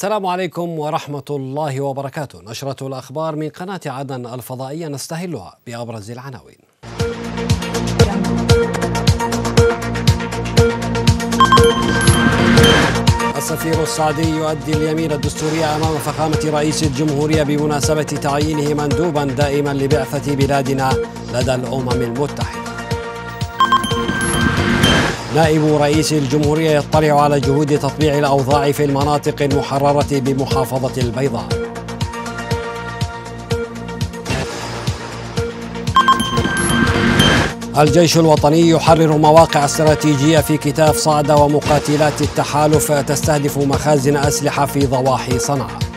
السلام عليكم ورحمة الله وبركاته نشرة الأخبار من قناة عدن الفضائية نستهلها بأبرز العناوين السفير السعدي يؤدي اليمين الدستورية أمام فخامة رئيس الجمهورية بمناسبة تعيينه مندوبا دائما لبعثة بلادنا لدى الأمم المتحدة نائب رئيس الجمهورية يطلع على جهود تطبيع الأوضاع في المناطق المحررة بمحافظة البيضاء الجيش الوطني يحرر مواقع استراتيجية في كتاف صعدة ومقاتلات التحالف تستهدف مخازن أسلحة في ضواحي صنعاء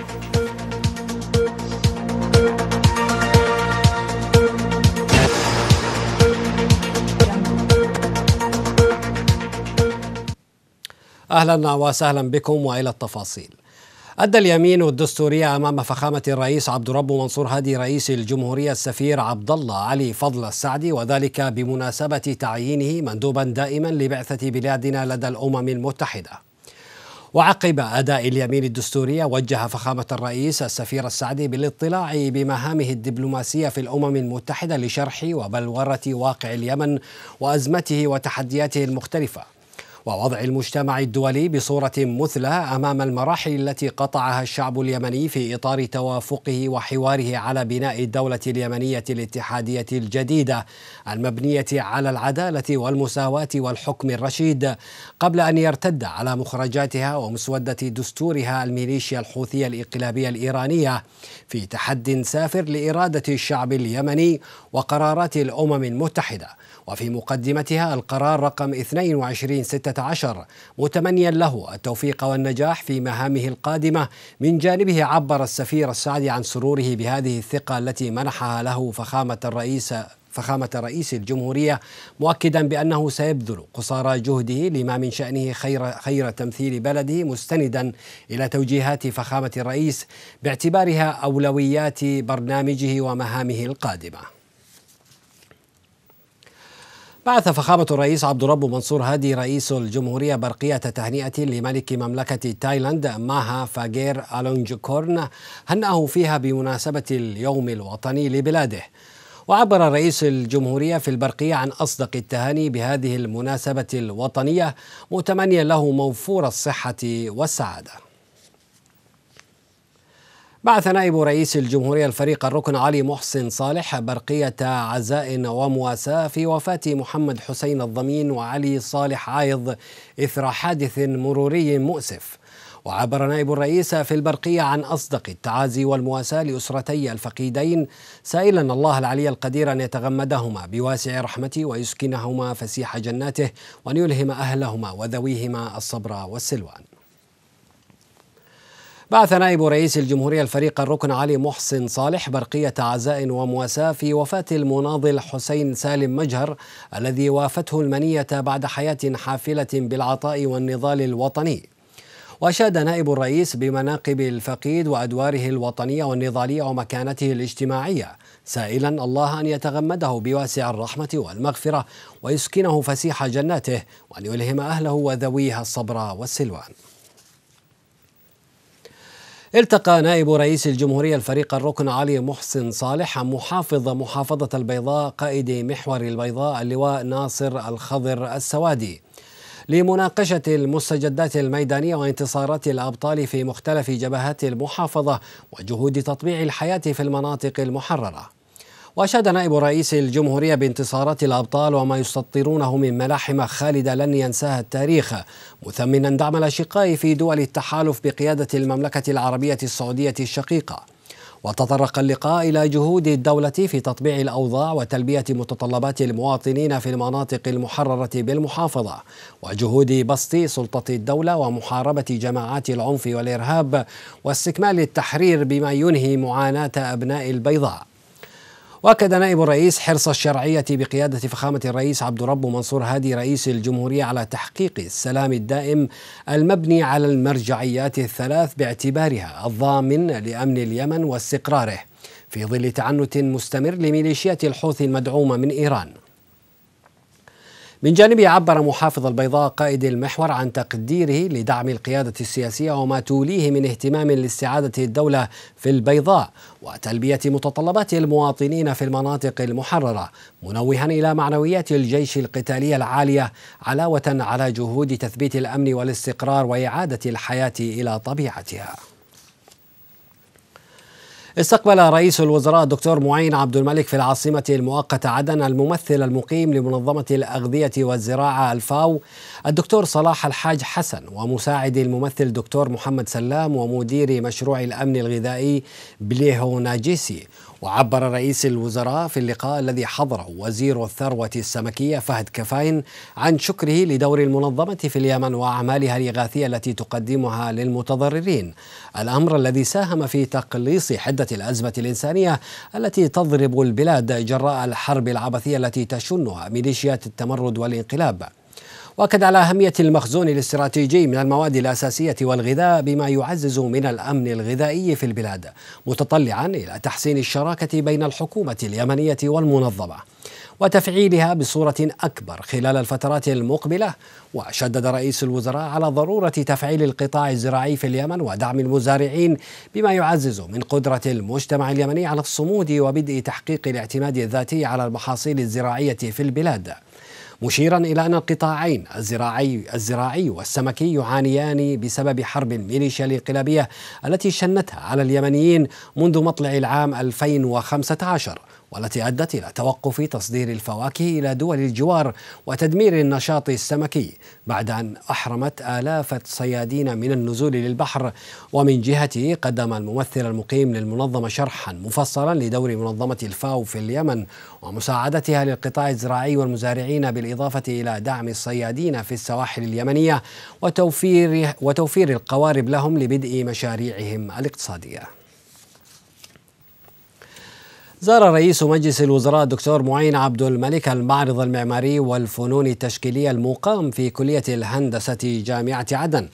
أهلا وسهلا بكم وإلى التفاصيل أدى اليمين الدستورية أمام فخامة الرئيس عبد الرب منصور هادي رئيس الجمهورية السفير عبد الله علي فضل السعدي وذلك بمناسبة تعيينه مندوبا دائما لبعثة بلادنا لدى الأمم المتحدة. وعقب أداء اليمين الدستورية وجه فخامة الرئيس السفير السعدي بالاطلاع بمهامه الدبلوماسية في الأمم المتحدة لشرح وبلورة واقع اليمن وأزمته وتحدياته المختلفة ووضع المجتمع الدولي بصورة مثلى أمام المراحل التي قطعها الشعب اليمني في إطار توافقه وحواره على بناء الدولة اليمنية الاتحادية الجديدة المبنية على العدالة والمساواة والحكم الرشيد قبل أن يرتد على مخرجاتها ومسودة دستورها الميليشيا الحوثية الإنقلابية الإيرانية في تحد سافر لإرادة الشعب اليمني وقرارات الأمم المتحدة وفي مقدمتها القرار رقم 22 عشر متمنيا له التوفيق والنجاح في مهامه القادمة من جانبه عبر السفير السعدي عن سروره بهذه الثقة التي منحها له فخامة الرئيس فخامة رئيس الجمهورية مؤكدا بأنه سيبذل قصارى جهده لما من شأنه خير, خير تمثيل بلده مستندا إلى توجيهات فخامة الرئيس باعتبارها أولويات برنامجه ومهامه القادمة بعث فخامة الرئيس عبد الرب منصور هادي رئيس الجمهورية برقية تهنئة لملك مملكة تايلاند ماها فاجير ألونجكورن هنأه فيها بمناسبة اليوم الوطني لبلاده وعبر رئيس الجمهورية في البرقية عن أصدق التهاني بهذه المناسبة الوطنية متمنيا له موفور الصحة والسعادة بعث نائب رئيس الجمهورية الفريق الركن علي محسن صالح برقية عزاء ومواساة في وفاة محمد حسين الضمين وعلي صالح عايض إثر حادث مروري مؤسف وعبر نائب الرئيس في البرقية عن أصدق التعازي والمواساة لأسرتي الفقيدين سائلا الله العلي القدير أن يتغمدهما بواسع رحمته ويسكنهما فسيح جناته وأن يلهم أهلهما وذويهما الصبر والسلوان بعث نائب رئيس الجمهورية الفريق الركن علي محسن صالح برقية عزاء ومواساة في وفاة المناضل حسين سالم مجهر الذي وافته المنية بعد حياة حافلة بالعطاء والنضال الوطني وأشاد نائب الرئيس بمناقب الفقيد وأدواره الوطنية والنضالية ومكانته الاجتماعية سائلا الله أن يتغمده بواسع الرحمة والمغفرة ويسكنه فسيح جناته وأن يلهم أهله وذويها الصبر والسلوان التقى نائب رئيس الجمهورية الفريق الركن علي محسن صالح محافظ محافظة البيضاء قائد محور البيضاء اللواء ناصر الخضر السوادي لمناقشة المستجدات الميدانية وانتصارات الأبطال في مختلف جبهات المحافظة وجهود تطبيع الحياة في المناطق المحررة وأشاد نائب رئيس الجمهورية بانتصارات الأبطال وما يسطرونه من ملاحم خالدة لن ينساها التاريخ مثمنا دعم الأشقاء في دول التحالف بقيادة المملكة العربية السعودية الشقيقة وتطرق اللقاء إلى جهود الدولة في تطبيع الأوضاع وتلبية متطلبات المواطنين في المناطق المحررة بالمحافظة وجهود بسط سلطة الدولة ومحاربة جماعات العنف والإرهاب واستكمال التحرير بما ينهي معاناة أبناء البيضاء واكد نائب الرئيس حرص الشرعيه بقياده فخامه الرئيس عبد رب منصور هادي رئيس الجمهوريه على تحقيق السلام الدائم المبني على المرجعيات الثلاث باعتبارها الضامن لامن اليمن واستقراره في ظل تعنت مستمر لميليشيات الحوثي المدعومه من ايران من جانبه عبر محافظ البيضاء قائد المحور عن تقديره لدعم القيادة السياسية وما توليه من اهتمام لاستعادة الدولة في البيضاء وتلبية متطلبات المواطنين في المناطق المحررة منوها إلى معنويات الجيش القتالية العالية علاوة على جهود تثبيت الأمن والاستقرار وإعادة الحياة إلى طبيعتها استقبل رئيس الوزراء الدكتور معين عبد الملك في العاصمة المؤقتة عدن الممثل المقيم لمنظمة الأغذية والزراعة الفاو الدكتور صلاح الحاج حسن ومساعد الممثل الدكتور محمد سلام ومدير مشروع الأمن الغذائي بليهو ناجيسي وعبر رئيس الوزراء في اللقاء الذي حضره وزير الثروة السمكية فهد كفاين عن شكره لدور المنظمة في اليمن وأعمالها الإغاثية التي تقدمها للمتضررين الأمر الذي ساهم في تقليص حدة الأزمة الإنسانية التي تضرب البلاد جراء الحرب العبثية التي تشنها ميليشيات التمرد والانقلاب واكد على اهميه المخزون الاستراتيجي من المواد الاساسيه والغذاء بما يعزز من الامن الغذائي في البلاد متطلعا الى تحسين الشراكه بين الحكومه اليمنيه والمنظمه وتفعيلها بصوره اكبر خلال الفترات المقبله وشدد رئيس الوزراء على ضروره تفعيل القطاع الزراعي في اليمن ودعم المزارعين بما يعزز من قدره المجتمع اليمني على الصمود وبدء تحقيق الاعتماد الذاتي على المحاصيل الزراعيه في البلاد مشيرا إلى أن القطاعين الزراعي الزراعي والسمكي يعانيان بسبب حرب الميليشيا الانقلابية التي شنتها على اليمنيين منذ مطلع العام 2015 والتي أدت إلى توقف تصدير الفواكه إلى دول الجوار وتدمير النشاط السمكي بعد أن أحرمت آلاف الصيادين من النزول للبحر ومن جهته قدم الممثل المقيم للمنظمة شرحا مفصلا لدور منظمة الفاو في اليمن ومساعدتها للقطاع الزراعي والمزارعين بالإضافة إلى دعم الصيادين في السواحل اليمنية وتوفير, وتوفير القوارب لهم لبدء مشاريعهم الاقتصادية زار رئيس مجلس الوزراء الدكتور معين عبد الملك المعرض المعماري والفنون التشكيلية المقام في كلية الهندسة جامعة عدن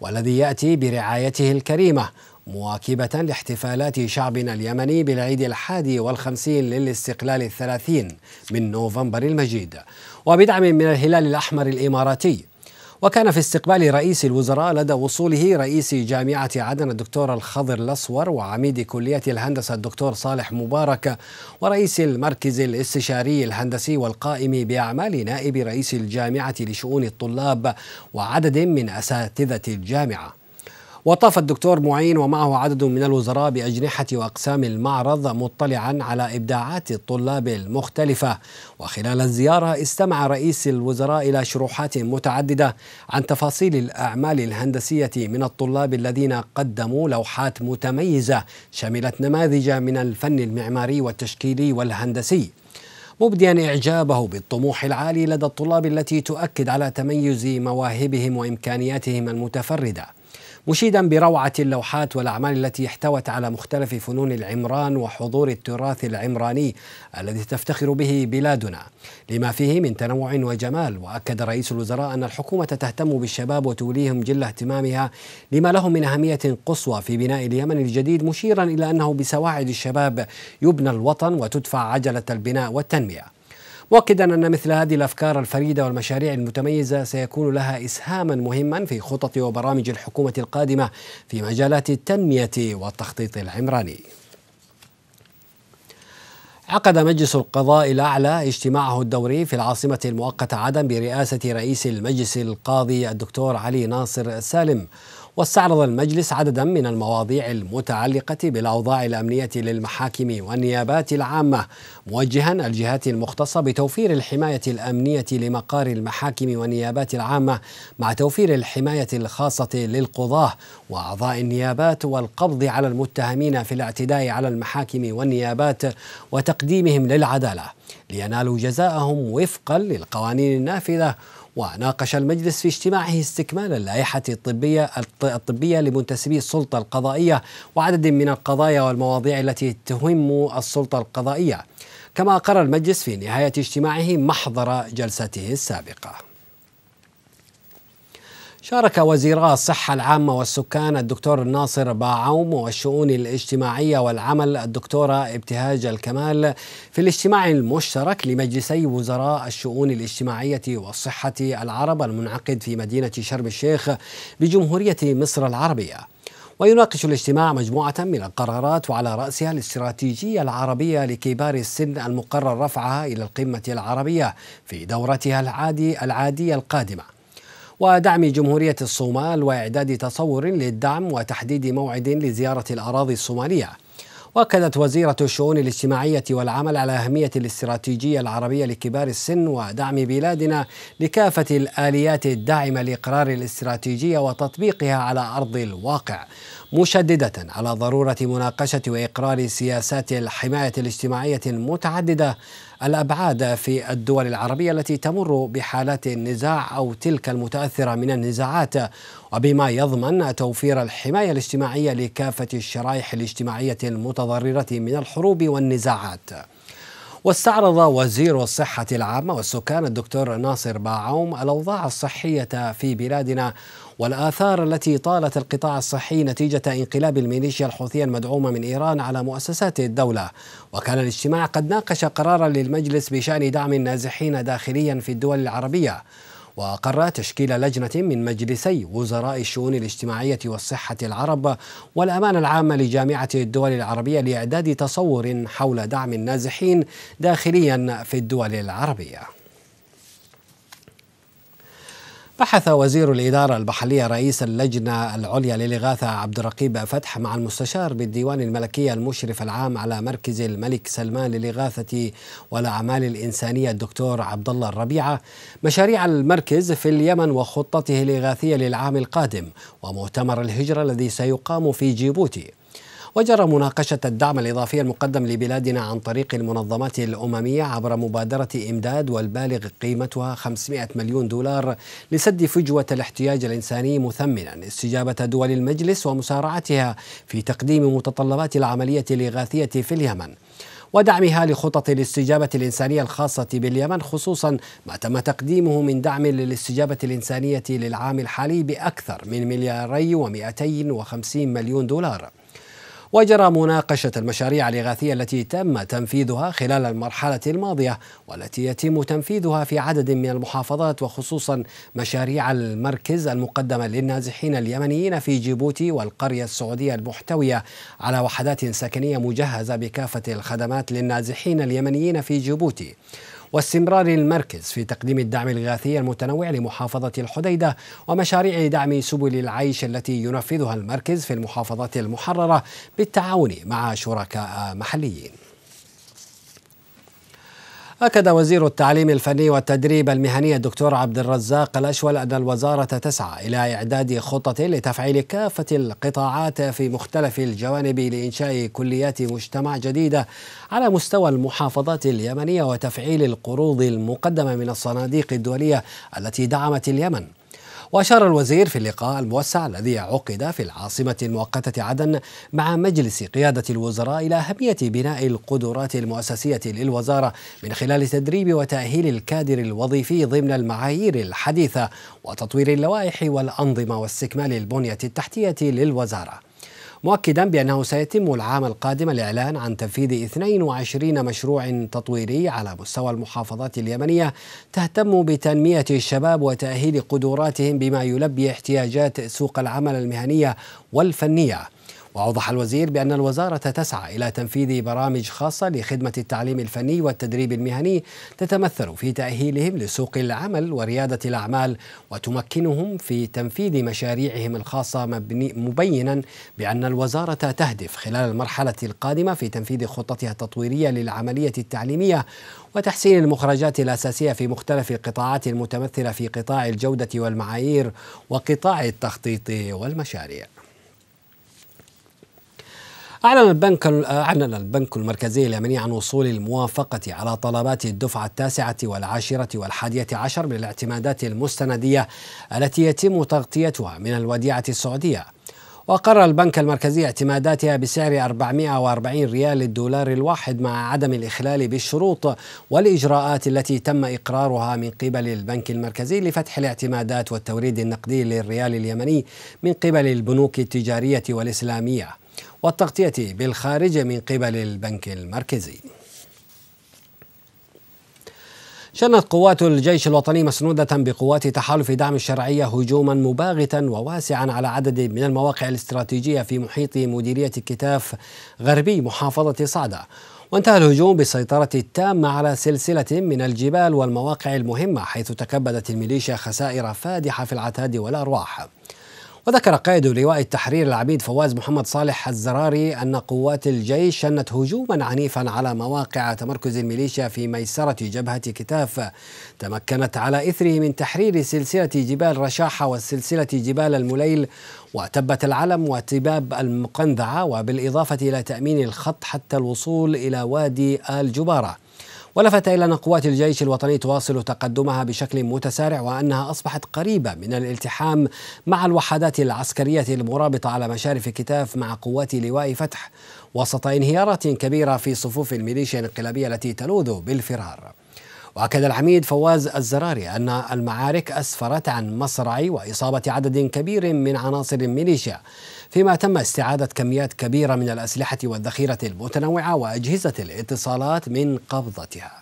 والذي يأتي برعايته الكريمة مواكبة لاحتفالات شعبنا اليمني بالعيد الحادي والخمسين للاستقلال الثلاثين من نوفمبر المجيد وبدعم من الهلال الأحمر الإماراتي وكان في استقبال رئيس الوزراء لدى وصوله رئيس جامعة عدن الدكتور الخضر الأسور وعميد كلية الهندسة الدكتور صالح مبارك ورئيس المركز الاستشاري الهندسي والقائم بأعمال نائب رئيس الجامعة لشؤون الطلاب وعدد من أساتذة الجامعة وطاف الدكتور معين ومعه عدد من الوزراء بأجنحة وأقسام المعرض مطلعا على إبداعات الطلاب المختلفة وخلال الزيارة استمع رئيس الوزراء إلى شروحات متعددة عن تفاصيل الأعمال الهندسية من الطلاب الذين قدموا لوحات متميزة شملت نماذج من الفن المعماري والتشكيلي والهندسي مبديا اعجابه بالطموح العالي لدى الطلاب التي تؤكد على تميز مواهبهم وامكانياتهم المتفرده مشيدا بروعة اللوحات والأعمال التي احتوت على مختلف فنون العمران وحضور التراث العمراني الذي تفتخر به بلادنا لما فيه من تنوع وجمال وأكد رئيس الوزراء أن الحكومة تهتم بالشباب وتوليهم جل اهتمامها لما لهم من أهمية قصوى في بناء اليمن الجديد مشيرا إلى أنه بسواعد الشباب يبنى الوطن وتدفع عجلة البناء والتنمية مؤكدا أن مثل هذه الأفكار الفريدة والمشاريع المتميزة سيكون لها إسهاما مهما في خطط وبرامج الحكومة القادمة في مجالات التنمية والتخطيط العمراني عقد مجلس القضاء الأعلى اجتماعه الدوري في العاصمة المؤقتة عدن برئاسة رئيس المجلس القاضي الدكتور علي ناصر سالم واستعرض المجلس عددا من المواضيع المتعلقة بالأوضاع الأمنية للمحاكم والنيابات العامة موجها الجهات المختصة بتوفير الحماية الأمنية لمقار المحاكم والنيابات العامة مع توفير الحماية الخاصة للقضاة وأعضاء النيابات والقبض على المتهمين في الاعتداء على المحاكم والنيابات وتقديمهم للعدالة لينالوا جزاءهم وفقا للقوانين النافذة وناقش المجلس في اجتماعه استكمال اللائحة الطبية الطبية لمنتسبي السلطة القضائية وعدد من القضايا والمواضيع التي تهم السلطة القضائية كما أقر المجلس في نهاية اجتماعه محضر جلسته السابقة شارك وزيرا الصحة العامة والسكان الدكتور ناصر باعوم والشؤون الاجتماعية والعمل الدكتورة ابتهاج الكمال في الاجتماع المشترك لمجلسي وزراء الشؤون الاجتماعية والصحة العرب المنعقد في مدينة شرم الشيخ بجمهورية مصر العربية ويناقش الاجتماع مجموعة من القرارات وعلى رأسها الاستراتيجية العربية لكبار السن المقرر رفعها إلى القمة العربية في دورتها العادي العادية القادمة ودعم جمهورية الصومال وإعداد تصور للدعم وتحديد موعد لزيارة الأراضي الصومالية وأكدت وزيرة الشؤون الاجتماعية والعمل على أهمية الاستراتيجية العربية لكبار السن ودعم بلادنا لكافة الآليات الداعمة لإقرار الاستراتيجية وتطبيقها على أرض الواقع مشددة على ضرورة مناقشة وإقرار سياسات الحماية الاجتماعية المتعددة الأبعاد في الدول العربية التي تمر بحالات النزاع أو تلك المتأثرة من النزاعات وبما يضمن توفير الحماية الاجتماعية لكافة الشرائح الاجتماعية المتضررة من الحروب والنزاعات واستعرض وزير الصحة العامة والسكان الدكتور ناصر باعوم الأوضاع الصحية في بلادنا والآثار التي طالت القطاع الصحي نتيجة انقلاب الميليشيا الحوثية المدعومة من إيران على مؤسسات الدولة وكان الاجتماع قد ناقش قرارا للمجلس بشأن دعم النازحين داخليا في الدول العربية وأقر تشكيل لجنة من مجلسي وزراء الشؤون الاجتماعية والصحة العرب والأمانة العامة لجامعة الدول العربية لإعداد تصور حول دعم النازحين داخليا في الدول العربية بحث وزير الإدارة البحرية رئيس اللجنة العليا للإغاثة عبد الرقيب فتح مع المستشار بالديوان الملكي المشرف العام على مركز الملك سلمان للإغاثة والأعمال الإنسانية الدكتور عبد الله الربيعة مشاريع المركز في اليمن وخطته الإغاثية للعام القادم ومؤتمر الهجرة الذي سيقام في جيبوتي وجرى مناقشة الدعم الإضافي المقدم لبلادنا عن طريق المنظمات الأممية عبر مبادرة إمداد والبالغ قيمتها 500 مليون دولار لسد فجوة الاحتياج الإنساني مثمنا استجابة دول المجلس ومسارعتها في تقديم متطلبات العملية الإغاثية في اليمن ودعمها لخطط الاستجابة الإنسانية الخاصة باليمن خصوصا ما تم تقديمه من دعم للاستجابة الإنسانية للعام الحالي بأكثر من ملياري و250 مليون دولار وجرى مناقشة المشاريع الإغاثية التي تم تنفيذها خلال المرحلة الماضية والتي يتم تنفيذها في عدد من المحافظات وخصوصا مشاريع المركز المقدمة للنازحين اليمنيين في جيبوتي والقرية السعودية المحتوية على وحدات سكنية مجهزة بكافة الخدمات للنازحين اليمنيين في جيبوتي واستمرار المركز في تقديم الدعم الغاثي المتنوع لمحافظة الحديدة ومشاريع دعم سبل العيش التي ينفذها المركز في المحافظات المحررة بالتعاون مع شركاء محليين أكد وزير التعليم الفني والتدريب المهني الدكتور عبد الرزاق الأشول أن الوزارة تسعى إلى إعداد خطة لتفعيل كافة القطاعات في مختلف الجوانب لإنشاء كليات مجتمع جديدة على مستوى المحافظات اليمنية وتفعيل القروض المقدمة من الصناديق الدولية التي دعمت اليمن وأشار الوزير في اللقاء الموسع الذي عقد في العاصمة المؤقتة عدن مع مجلس قيادة الوزراء إلى أهمية بناء القدرات المؤسسية للوزارة من خلال تدريب وتأهيل الكادر الوظيفي ضمن المعايير الحديثة وتطوير اللوائح والأنظمة واستكمال البنية التحتية للوزارة مؤكدا بأنه سيتم العام القادم الإعلان عن تنفيذ 22 مشروع تطويري على مستوى المحافظات اليمنية تهتم بتنمية الشباب وتأهيل قدراتهم بما يلبي احتياجات سوق العمل المهنية والفنية وأوضح الوزير بأن الوزارة تسعى إلى تنفيذ برامج خاصة لخدمة التعليم الفني والتدريب المهني تتمثل في تأهيلهم لسوق العمل وريادة الأعمال وتمكنهم في تنفيذ مشاريعهم الخاصة مبينا بأن الوزارة تهدف خلال المرحلة القادمة في تنفيذ خطتها التطويرية للعملية التعليمية وتحسين المخرجات الأساسية في مختلف القطاعات المتمثلة في قطاع الجودة والمعايير وقطاع التخطيط والمشاريع أعلن البنك أعلن البنك المركزي اليمني عن وصول الموافقة على طلبات الدفعة التاسعة والعاشرة والحادية عشر من الاعتمادات المستندية التي يتم تغطيتها من الوديعة السعودية وقرر البنك المركزي اعتماداتها بسعر 440 ريال للدولار الواحد مع عدم الإخلال بالشروط والإجراءات التي تم إقرارها من قبل البنك المركزي لفتح الاعتمادات والتوريد النقدي للريال اليمني من قبل البنوك التجارية والإسلامية والتغطية بالخارج من قبل البنك المركزي شنت قوات الجيش الوطني مسنودة بقوات تحالف دعم الشرعية هجوما مباغتا وواسعا على عدد من المواقع الاستراتيجية في محيط مديرية كتاف غربي محافظة صعدة وانتهى الهجوم بالسيطرة التامة على سلسلة من الجبال والمواقع المهمة حيث تكبدت الميليشيا خسائر فادحة في العتاد والأرواح وذكر قائد لواء التحرير العبيد فواز محمد صالح الزراري أن قوات الجيش شنت هجوما عنيفا على مواقع تمركز الميليشيا في ميسرة جبهة كتاف تمكنت على إثره من تحرير سلسلة جبال رشاحة وسلسلة جبال المليل وتبت العلم وتباب المقنذعة وبالإضافة إلى تأمين الخط حتى الوصول إلى وادي آل جبارة ولفت إلى أن قوات الجيش الوطني تواصل تقدمها بشكل متسارع وأنها أصبحت قريبة من الالتحام مع الوحدات العسكرية المرابطة على مشارف كتاف مع قوات لواء فتح وسط انهيارات كبيرة في صفوف الميليشيا الانقلابية التي تلوذ بالفرار وأكد العميد فواز الزراري أن المعارك أسفرت عن مصرع وإصابة عدد كبير من عناصر الميليشيا فيما تم استعادة كميات كبيرة من الأسلحة والذخيرة المتنوعة وأجهزة الاتصالات من قبضتها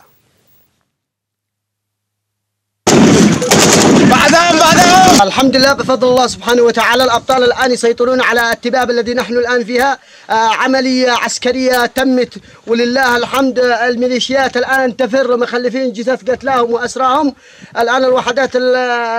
بعدهم بعدهم الحمد لله بفضل الله سبحانه وتعالى الأبطال الآن يسيطرون على التباب الذي نحن الآن فيها آه، عملية عسكرية تمت ولله الحمد الميليشيات الآن تفر مخلفين جثث قتلاهم وأسراهم الآن الوحدات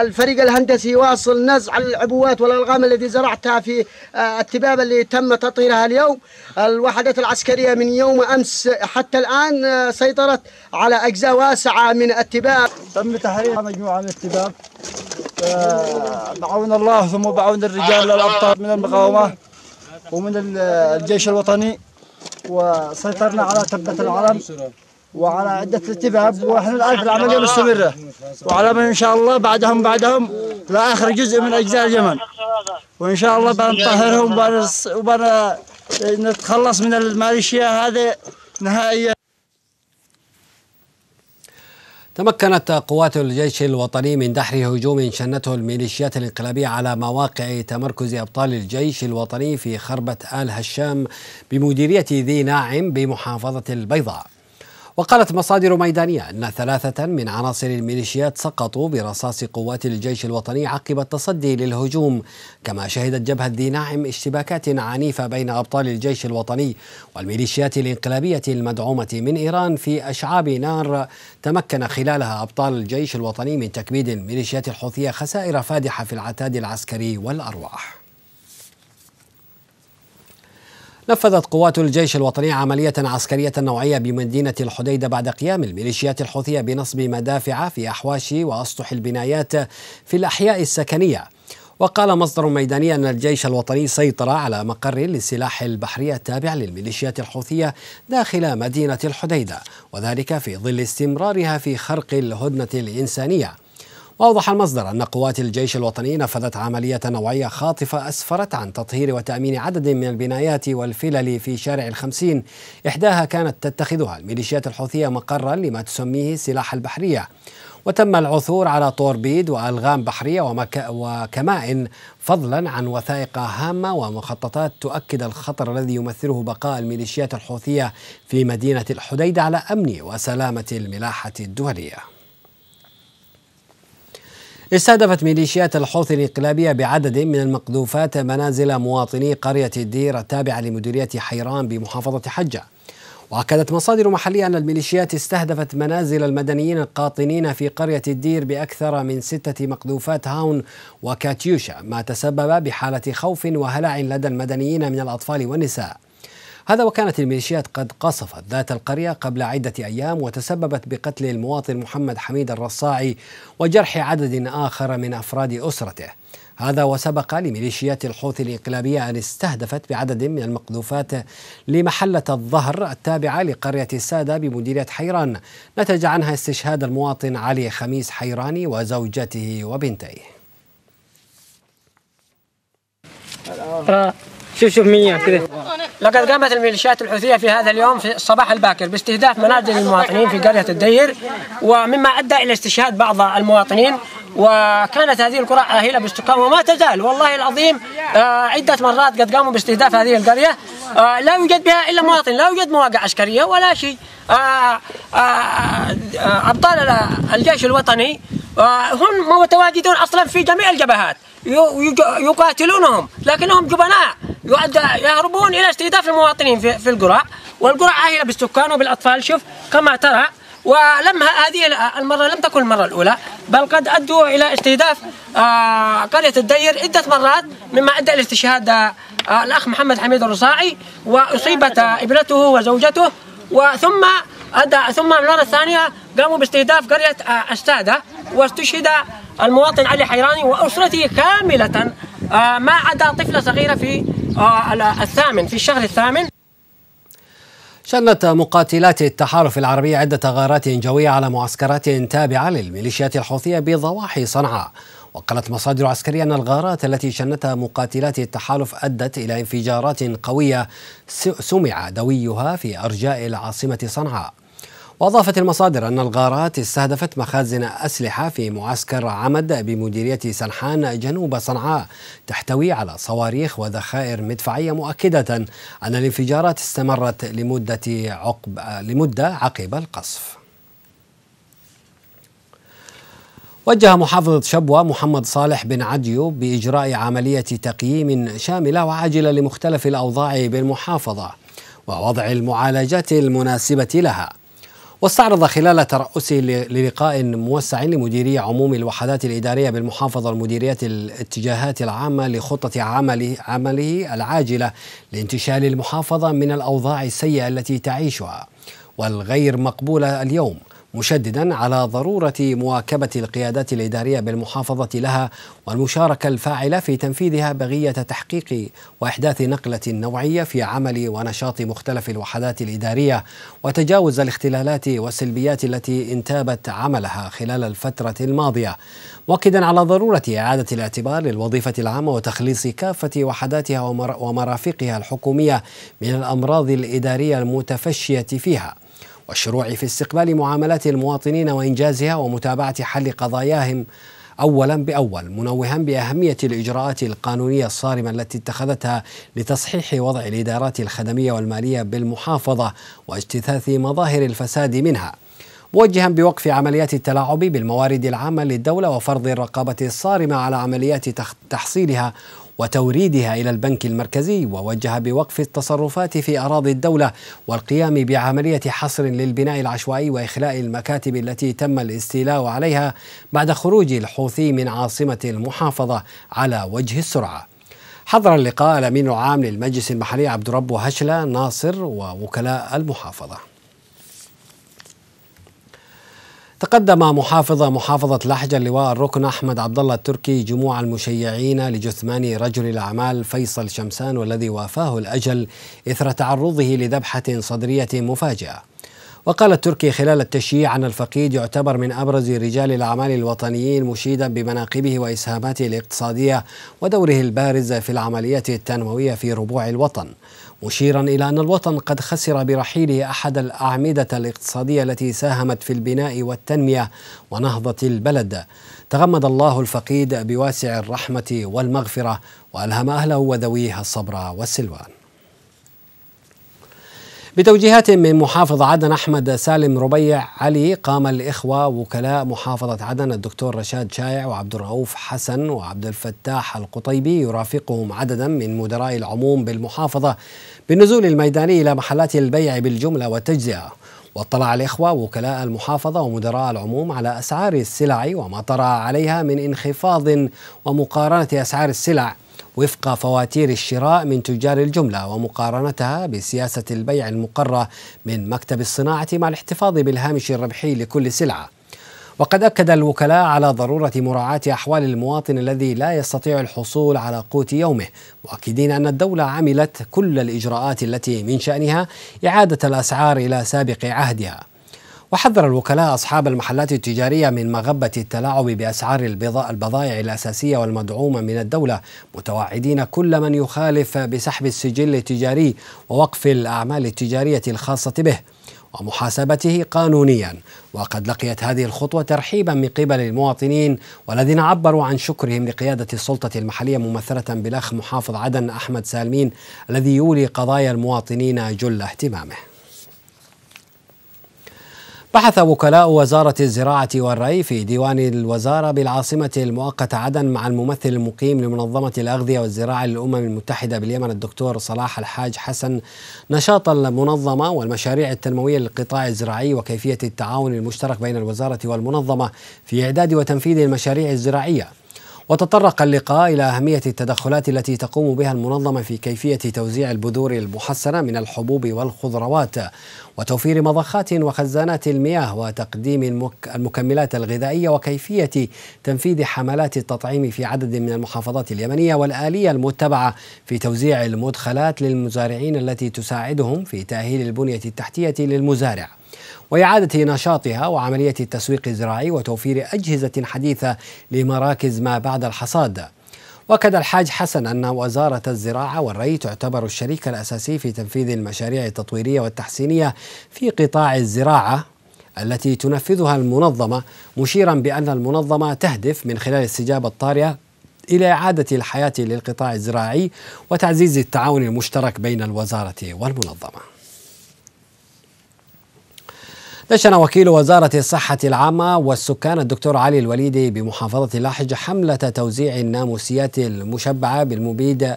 الفريق الهندسي واصل نزع العبوات والألغام التي زرعتها في آه، التبابة اللي تم تطهيرها اليوم الوحدات العسكرية من يوم أمس حتى الآن آه، سيطرت على أجزاء واسعة من التباب تم تحرير مجموعة من التباب بعون الله ثم بعون الرجال الأبطال من المقاومة ومن الجيش الوطني وسيطرنا على تبة العلم وعلى عدة التباب ونحن الآن في العملية مستمرة وعلى من إن شاء الله بعدهم بعدهم لآخر جزء من أجزاء اليمن وإن شاء الله بنطهرهم وبنتخلص من الماليشيا هذه نهائيا تمكنت قوات الجيش الوطني من دحر هجوم شنته الميليشيات الانقلابية على مواقع تمركز أبطال الجيش الوطني في خربة آل هشام بمديرية ذي ناعم بمحافظة البيضاء وقالت مصادر ميدانية أن ثلاثة من عناصر الميليشيات سقطوا برصاص قوات الجيش الوطني عقب التصدي للهجوم كما شهدت جبهة ذي ناعم اشتباكات عنيفة بين أبطال الجيش الوطني والميليشيات الإنقلابية المدعومة من إيران في أشعاب نار تمكن خلالها أبطال الجيش الوطني من تكبيد الميليشيات الحوثية خسائر فادحة في العتاد العسكري والأرواح نفذت قوات الجيش الوطني عملية عسكرية نوعية بمدينة الحديدة بعد قيام الميليشيات الحوثية بنصب مدافع في أحواش وأسطح البنايات في الأحياء السكنية وقال مصدر ميداني أن الجيش الوطني سيطر على مقر للسلاح البحري التابع للميليشيات الحوثية داخل مدينة الحديدة وذلك في ظل استمرارها في خرق الهدنة الإنسانية وأوضح المصدر أن قوات الجيش الوطني نفذت عملية نوعية خاطفة أسفرت عن تطهير وتأمين عدد من البنايات والفلل في شارع الخمسين إحداها كانت تتخذها الميليشيات الحوثية مقرا لما تسميه سلاح البحرية وتم العثور على طوربيد وألغام بحرية ومك... وكمائن فضلا عن وثائق هامة ومخططات تؤكد الخطر الذي يمثله بقاء الميليشيات الحوثية في مدينة الحديدة على أمن وسلامة الملاحة الدولية استهدفت ميليشيات الحوثي الإنقلابية بعدد من المقذوفات منازل مواطني قرية الدير التابعة لمديرية حيران بمحافظة حجة وأكدت مصادر محلية أن الميليشيات استهدفت منازل المدنيين القاطنين في قرية الدير بأكثر من ستة مقذوفات هاون وكاتيوشا ما تسبب بحالة خوف وهلع لدى المدنيين من الأطفال والنساء هذا وكانت الميليشيات قد قصفت ذات القرية قبل عدة أيام وتسببت بقتل المواطن محمد حميد الرصاعي وجرح عدد آخر من أفراد أسرته هذا وسبق لميليشيات الحوثي الإنقلابية أن استهدفت بعدد من المقذوفات لمحلة الظهر التابعة لقرية السادة بمديرية حيران نتج عنها استشهاد المواطن علي خميس حيراني وزوجته وبنتيه شوف شوف مين كذا لقد قامت الميليشيات الحوثية في هذا اليوم في الصباح الباكر باستهداف منازل المواطنين في قرية الدير ومما أدى إلى استشهاد بعض المواطنين وكانت هذه القرى آهلة باستقامة وما تزال والله العظيم آه، عدة مرات قد قاموا باستهداف هذه القرية آه، لا يوجد بها إلا مواطن لا يوجد مواقع عسكرية ولا شيء آه، أبطال الجيش الوطني هم متواجدون أصلا في جميع الجبهات يقاتلونهم لكنهم جبناء يهربون الى استهداف المواطنين في, في القرى والقرى عاهله بالسكان وبالاطفال شوف كما ترى ولم هذه المره لم تكن المره الاولى بل قد ادوا الى استهداف آه، قريه الدير عده مرات مما ادى الى استشهاد آه، الاخ محمد حميد الرصاعي واصيبت ابنته وزوجته وثم ادى ثم المره الثانيه قاموا باستهداف قريه الساده واستشهد المواطن علي حيراني وأسرته كاملة آه، ما عدا طفلة صغيرة في آه، الثامن في الشهر الثامن شنت مقاتلات التحالف العربي عدة غارات جوية على معسكرات تابعة للميليشيات الحوثية بضواحي صنعاء وقالت مصادر عسكرية أن الغارات التي شنتها مقاتلات التحالف أدت إلى انفجارات قوية سمع دويها في أرجاء العاصمة صنعاء وأضافت المصادر أن الغارات استهدفت مخازن أسلحة في معسكر عمد بمديرية سنحان جنوب صنعاء تحتوي على صواريخ وذخائر مدفعية مؤكدة أن الانفجارات استمرت لمدة عقب لمدة عقب القصف وجه محافظة شبوة محمد صالح بن عديو بإجراء عملية تقييم شاملة وعاجلة لمختلف الأوضاع بالمحافظة ووضع المعالجات المناسبة لها واستعرض خلال ترأسه للقاء موسع لمديري عموم الوحدات الإدارية بالمحافظة المديرية الاتجاهات العامة لخطة عمله, عمله العاجلة لانتشال المحافظة من الأوضاع السيئة التي تعيشها والغير مقبولة اليوم مشددا على ضروره مواكبه القيادات الاداريه بالمحافظه لها والمشاركه الفاعله في تنفيذها بغيه تحقيق واحداث نقله نوعيه في عمل ونشاط مختلف الوحدات الاداريه وتجاوز الاختلالات والسلبيات التي انتابت عملها خلال الفتره الماضيه مؤكدا على ضروره اعاده الاعتبار للوظيفه العامه وتخليص كافه وحداتها ومرافقها الحكوميه من الامراض الاداريه المتفشيه فيها والشروع في استقبال معاملات المواطنين وإنجازها ومتابعة حل قضاياهم اولا باول منوها باهميه الاجراءات القانونيه الصارمه التي اتخذتها لتصحيح وضع الادارات الخدميه والماليه بالمحافظه واجتثاث مظاهر الفساد منها موجها بوقف عمليات التلاعب بالموارد العامه للدوله وفرض الرقابه الصارمه على عمليات تحصيلها وتوريدها إلى البنك المركزي ووجه بوقف التصرفات في أراضي الدولة والقيام بعملية حصر للبناء العشوائي وإخلاء المكاتب التي تم الاستيلاء عليها بعد خروج الحوثي من عاصمة المحافظة على وجه السرعة حضر اللقاء الأمين العام للمجلس المحلي عبد ربه هشلة ناصر ووكلاء المحافظة تقدم محافظ محافظة لحجة اللواء الركن أحمد عبد الله التركي جموع المشيعين لجثمان رجل الأعمال فيصل شمسان والذي وافاه الأجل إثر تعرضه لذبحة صدرية مفاجئة وقال التركي خلال التشييع عن الفقيد يعتبر من أبرز رجال الأعمال الوطنيين مشيدا بمناقبه وإسهاماته الاقتصادية ودوره البارز في العملية التنموية في ربوع الوطن مشيرا إلى أن الوطن قد خسر برحيله أحد الأعمدة الاقتصادية التي ساهمت في البناء والتنمية ونهضة البلد تغمد الله الفقيد بواسع الرحمة والمغفرة وألهم أهله وذويه الصبر والسلوان بتوجيهات من محافظ عدن أحمد سالم ربيع علي قام الإخوة وكلاء محافظة عدن الدكتور رشاد شايع وعبد الرؤوف حسن وعبد الفتاح القطيبي يرافقهم عددا من مدراء العموم بالمحافظة بالنزول الميداني إلى محلات البيع بالجملة والتجزئة واطلع الإخوة وكلاء المحافظة ومدراء العموم على أسعار السلع وما طرأ عليها من انخفاض ومقارنة أسعار السلع وفق فواتير الشراء من تجار الجملة ومقارنتها بسياسة البيع المقرة من مكتب الصناعة مع الاحتفاظ بالهامش الربحي لكل سلعة وقد أكد الوكلاء على ضرورة مراعاة أحوال المواطن الذي لا يستطيع الحصول على قوت يومه مؤكدين أن الدولة عملت كل الإجراءات التي من شأنها إعادة الأسعار إلى سابق عهدها وحذر الوكلاء أصحاب المحلات التجارية من مغبة التلاعب بأسعار البضائع الأساسية والمدعومة من الدولة متوعدين كل من يخالف بسحب السجل التجاري ووقف الأعمال التجارية الخاصة به ومحاسبته قانونيا وقد لقيت هذه الخطوة ترحيبا من قبل المواطنين والذين عبروا عن شكرهم لقيادة السلطة المحلية ممثلة بالأخ محافظ عدن أحمد سالمين الذي يولي قضايا المواطنين جل اهتمامه بحث وكلاء وزارة الزراعة والري في ديوان الوزارة بالعاصمة المؤقتة عدن مع الممثل المقيم لمنظمة الأغذية والزراعة للأمم المتحدة باليمن الدكتور صلاح الحاج حسن نشاط المنظمة والمشاريع التنموية للقطاع الزراعي وكيفية التعاون المشترك بين الوزارة والمنظمة في إعداد وتنفيذ المشاريع الزراعية وتطرق اللقاء إلى أهمية التدخلات التي تقوم بها المنظمة في كيفية توزيع البذور المحسنة من الحبوب والخضروات وتوفير مضخات وخزانات المياه وتقديم المكملات الغذائية وكيفية تنفيذ حملات التطعيم في عدد من المحافظات اليمنية والآلية المتبعة في توزيع المدخلات للمزارعين التي تساعدهم في تأهيل البنية التحتية للمزارع وإعادة نشاطها وعملية التسويق الزراعي وتوفير أجهزة حديثة لمراكز ما بعد الحصاد واكد الحاج حسن ان وزاره الزراعه والري تعتبر الشريك الاساسي في تنفيذ المشاريع التطويريه والتحسينيه في قطاع الزراعه التي تنفذها المنظمه مشيرا بان المنظمه تهدف من خلال الاستجابه الطارئه الى اعاده الحياه للقطاع الزراعي وتعزيز التعاون المشترك بين الوزاره والمنظمه دشن وكيل وزارة الصحة العامة والسكان الدكتور علي الوليدي بمحافظة لاحج حملة توزيع الناموسيات المشبعة بالمبيد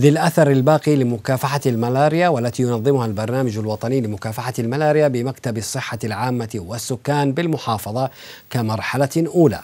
ذي الأثر الباقي لمكافحة الملاريا والتي ينظمها البرنامج الوطني لمكافحة الملاريا بمكتب الصحة العامة والسكان بالمحافظة كمرحلة أولى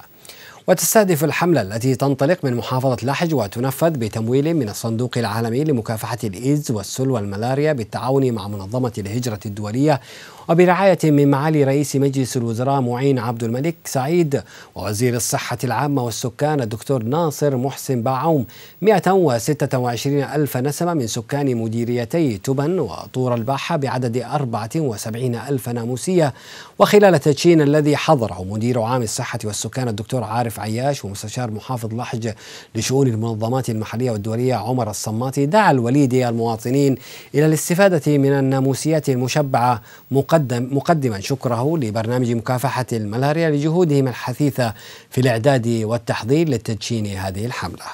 وتستهدف الحملة التي تنطلق من محافظة لاحج وتنفذ بتمويل من الصندوق العالمي لمكافحة الإيدز والسل والملاريا بالتعاون مع منظمة الهجرة الدولية وبرعاية من معالي رئيس مجلس الوزراء معين عبد الملك سعيد ووزير الصحة العامة والسكان الدكتور ناصر محسن باعوم 126 ألف نسمة من سكان مديريتي تبن وطور الباحة بعدد 74 ألف ناموسية وخلال تدشين الذي حضره مدير عام الصحة والسكان الدكتور عارف عياش ومستشار محافظ لحج لشؤون المنظمات المحلية والدولية عمر الصماتي دعا الوليدي المواطنين إلى الاستفادة من الناموسيات المشبعة مقابل مقدم مقدما شكره لبرنامج مكافحة الملاريا لجهودهم الحثيثة في الإعداد والتحضير لتدشين هذه الحملة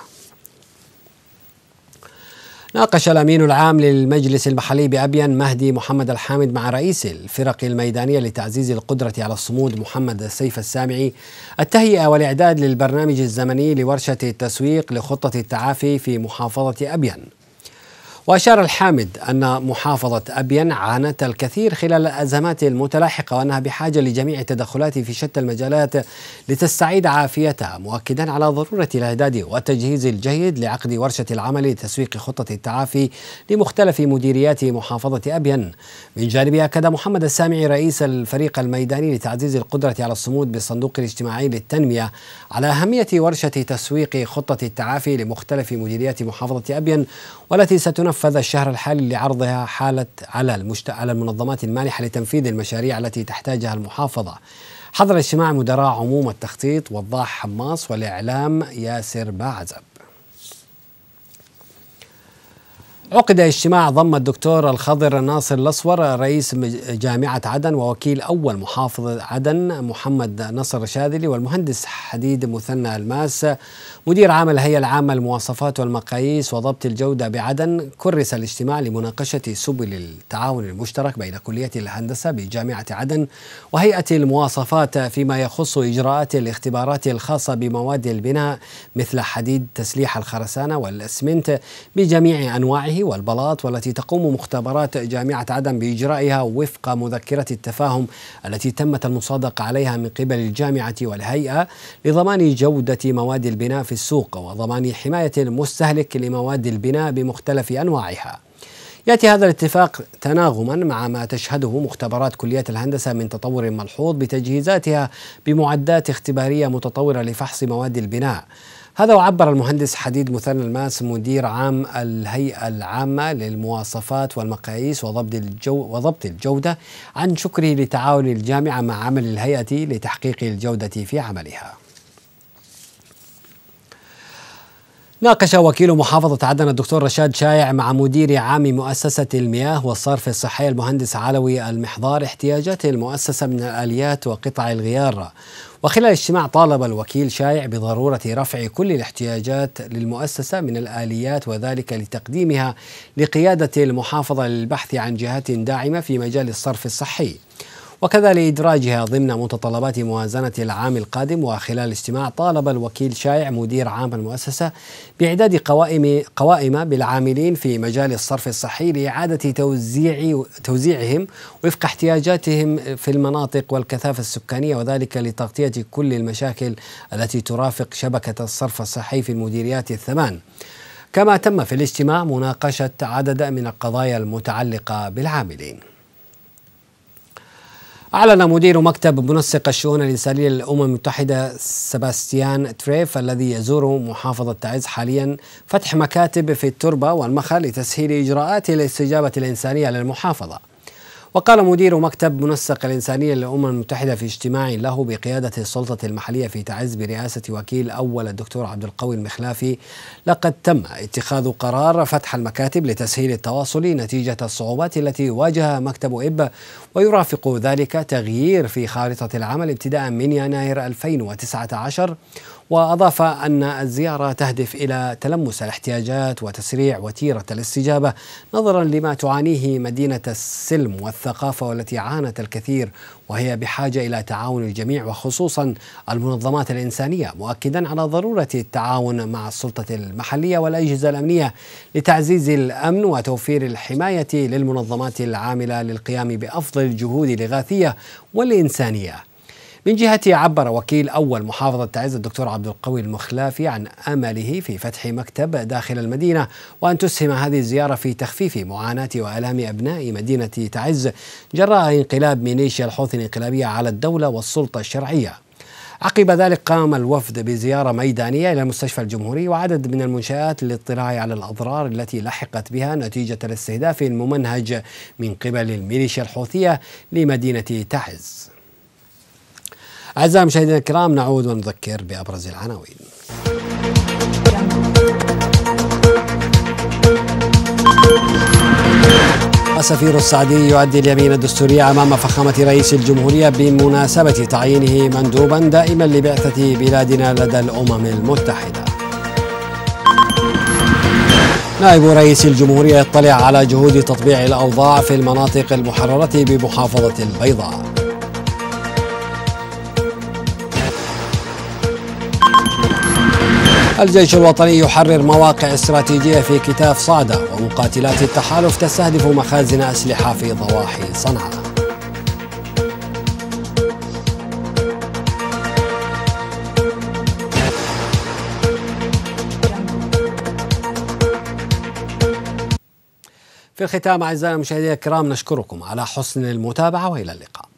ناقش الأمين العام للمجلس المحلي بأبين مهدي محمد الحامد مع رئيس الفرق الميدانية لتعزيز القدرة على الصمود محمد السيف السامعي التهيئة والإعداد للبرنامج الزمني لورشة التسويق لخطة التعافي في محافظة أبين وأشار الحامد أن محافظة أبين عانت الكثير خلال الأزمات المتلاحقة وأنها بحاجة لجميع التدخلات في شتى المجالات لتستعيد عافيتها مؤكدا على ضرورة الإعداد والتجهيز الجيد لعقد ورشة العمل لتسويق خطة التعافي لمختلف مديريات محافظة أبين من جانبه أكد محمد السامعي رئيس الفريق الميداني لتعزيز القدرة على الصمود بالصندوق الاجتماعي للتنمية على أهمية ورشة تسويق خطة التعافي لمختلف مديريات محافظة أبين والتي ستنفذ نفذ الشهر الحالي لعرضها حالة على المشت... على المنظمات المانحة لتنفيذ المشاريع التي تحتاجها المحافظة. حضر اجتماع مدراء عموم التخطيط وضاح حماص والإعلام ياسر باعزب. عقد اجتماع ضم الدكتور الخضر ناصر الأصور رئيس جامعة عدن ووكيل أول محافظ عدن محمد نصر الشاذلي والمهندس حديد مثنى الماس مدير عام الهيئة العامة للمواصفات والمقاييس وضبط الجودة بعدن كرس الاجتماع لمناقشة سبل التعاون المشترك بين كلية الهندسة بجامعة عدن وهيئة المواصفات فيما يخص إجراءات الاختبارات الخاصة بمواد البناء مثل حديد تسليح الخرسانة والأسمنت بجميع أنواعه والبلاط والتي تقوم مختبرات جامعة عدن بإجرائها وفق مذكرة التفاهم التي تمت المصادقة عليها من قبل الجامعة والهيئة لضمان جودة مواد البناء في السوق وضمان حماية المستهلك لمواد البناء بمختلف أنواعها ياتي هذا الاتفاق تناغما مع ما تشهده مختبرات كليه الهندسه من تطور ملحوظ بتجهيزاتها بمعدات اختباريه متطوره لفحص مواد البناء هذا وعبر المهندس حديد مثنى الماس مدير عام الهيئة العامة للمواصفات والمقاييس وضبط الجو وضبط الجودة عن شكره لتعاون الجامعة مع عمل الهيئة لتحقيق الجودة في عملها. ناقش وكيل محافظة عدن الدكتور رشاد شايع مع مدير عام مؤسسة المياه والصرف الصحي المهندس علوي المحضار احتياجات المؤسسة من الآليات وقطع الغيار وخلال الاجتماع طالب الوكيل شايع بضرورة رفع كل الاحتياجات للمؤسسة من الآليات وذلك لتقديمها لقيادة المحافظة للبحث عن جهات داعمة في مجال الصرف الصحي وكذا لإدراجها ضمن متطلبات موازنة العام القادم وخلال الاجتماع طالب الوكيل شايع مدير عام المؤسسة بإعداد قوائم قوائم بالعاملين في مجال الصرف الصحي لإعادة توزيع توزيعهم وفق احتياجاتهم في المناطق والكثافة السكانية وذلك لتغطية كل المشاكل التي ترافق شبكة الصرف الصحي في المديريات الثمان. كما تم في الاجتماع مناقشة عدد من القضايا المتعلقة بالعاملين أعلن مدير مكتب منسق الشؤون الإنسانية للأمم المتحدة سباستيان تريف الذي يزور محافظة تعز حاليا فتح مكاتب في التربة والمخا لتسهيل إجراءات الاستجابة الإنسانية للمحافظة وقال مدير مكتب منسق الإنسانية للأمم المتحدة في اجتماع له بقيادة السلطة المحلية في تعز برئاسة وكيل أول الدكتور عبد القوي المخلافي لقد تم اتخاذ قرار فتح المكاتب لتسهيل التواصل نتيجة الصعوبات التي واجهها مكتب إب ويرافق ذلك تغيير في خارطة العمل ابتداء من يناير 2019 وأضاف أن الزيارة تهدف إلى تلمس الاحتياجات وتسريع وتيرة الاستجابة نظرا لما تعانيه مدينة السلم والثقافة والتي عانت الكثير وهي بحاجة إلى تعاون الجميع وخصوصا المنظمات الإنسانية مؤكدا على ضرورة التعاون مع السلطة المحلية والأجهزة الأمنية لتعزيز الأمن وتوفير الحماية للمنظمات العاملة للقيام بأفضل الجهود الإغاثية والإنسانية من جهته عبر وكيل أول محافظة تعز الدكتور عبد القوي المخلافي عن أمله في فتح مكتب داخل المدينة وأن تسهم هذه الزيارة في تخفيف معاناة وآلام أبناء مدينة تعز جراء انقلاب ميليشيا الحوثي الانقلابية على الدولة والسلطة الشرعية عقب ذلك قام الوفد بزيارة ميدانية إلى المستشفى الجمهوري وعدد من المنشآت للاطلاع على الأضرار التي لحقت بها نتيجة الاستهداف الممنهج من قبل الميليشيا الحوثية لمدينة تعز أعزائي مشاهدينا الكرام نعود ونذكر بأبرز العناوين السفير السعدي يؤدي اليمين الدستورية أمام فخامة رئيس الجمهورية بمناسبة تعيينه مندوبا دائما لبعثة بلادنا لدى الأمم المتحدة نائب رئيس الجمهورية يطلع على جهود تطبيع الأوضاع في المناطق المحررة بمحافظة البيضاء الجيش الوطني يحرر مواقع استراتيجية في كتاف صعدة ومقاتلات التحالف تستهدف مخازن أسلحة في ضواحي صنعاء في الختام أعزائي المشاهدين الكرام نشكركم على حسن المتابعة وإلى اللقاء